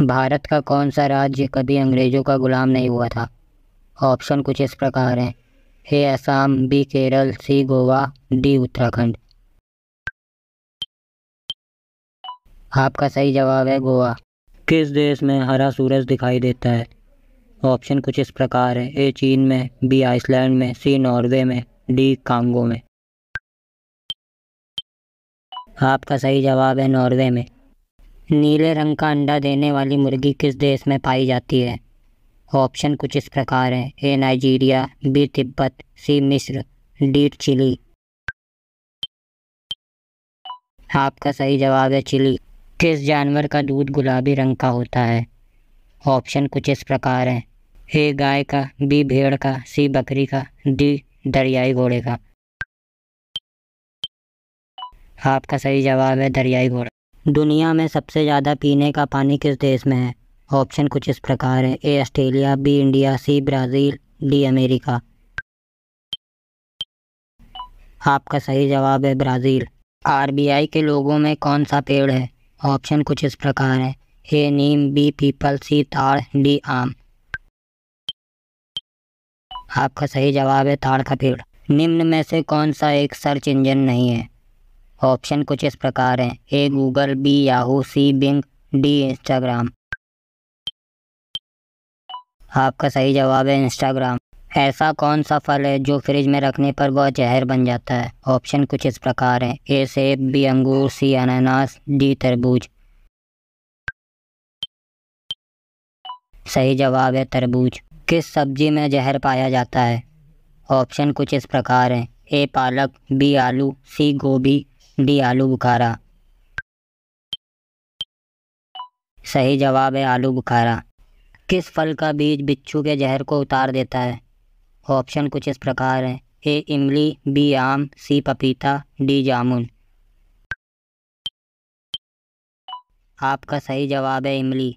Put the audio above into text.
भारत का कौन सा राज्य कभी अंग्रेज़ों का गुलाम नहीं हुआ था ऑप्शन कुछ इस प्रकार हैं A Assam B Kerala C Goa D Uttarakhand आपका सही जवाब है गोवा किस देश में हरा सूरज दिखाई देता है ऑप्शन कुछ इस प्रकार है ए चीन में बी आइसलैंड में सी नॉर्वे में डी कांगो में आपका सही जवाब है नॉर्वे में नीले रंग का अंडा देने वाली मुर्गी किस देश में पाई जाती है ऑप्शन कुछ इस प्रकार है A Nigeria B Tibet C मिस्र डी चिली आपका सही जवाब है चिली किस जानवर का दूध गुलाबी रंग का होता है ऑप्शन कुछ इस प्रकार है ए गाय का बी भेड़ का सी बकरी का डी दरियाई घोड़े का आपका सही जवाब है दरियाई घोड़ा दुनिया में सबसे ज़्यादा पीने का पानी किस देश में है ऑप्शन कुछ इस प्रकार है A Australia B India C Brazil D America आपका सही जवाब है ब्राज़ील आरबीआई के लोगों में कौन सा पेड़ है ऑप्शन कुछ इस प्रकार है ए नीम बी पीपल सी ताड़ डी आम आपका सही जवाब है ताड़ का पेड़ निम्न में से कौन सा एक सर्च इंजन नहीं है ऑप्शन कुछ इस प्रकार हैं A Google B Yahoo C Bing D Instagram आपका सही जवाब है इंस्टाग्राम ऐसा कौन सा फल है जो फ्रिज में रखने पर वह जहर बन जाता है ऑप्शन कुछ इस प्रकार हैं ए सेब बी अंगूर सी अनानास डी तरबूज सही जवाब है तरबूज किस सब्जी में जहर पाया जाता है ऑप्शन कुछ इस प्रकार हैं ए पालक बी आलू सी गोभी डी आलू बुखारा सही जवाब है आलू बुखारा किस फल का बीज बिच्छू के जहर को उतार देता है ऑप्शन कुछ इस प्रकार है ए इमली बी आम सी पपीता डी जामुन आपका सही जवाब है इमली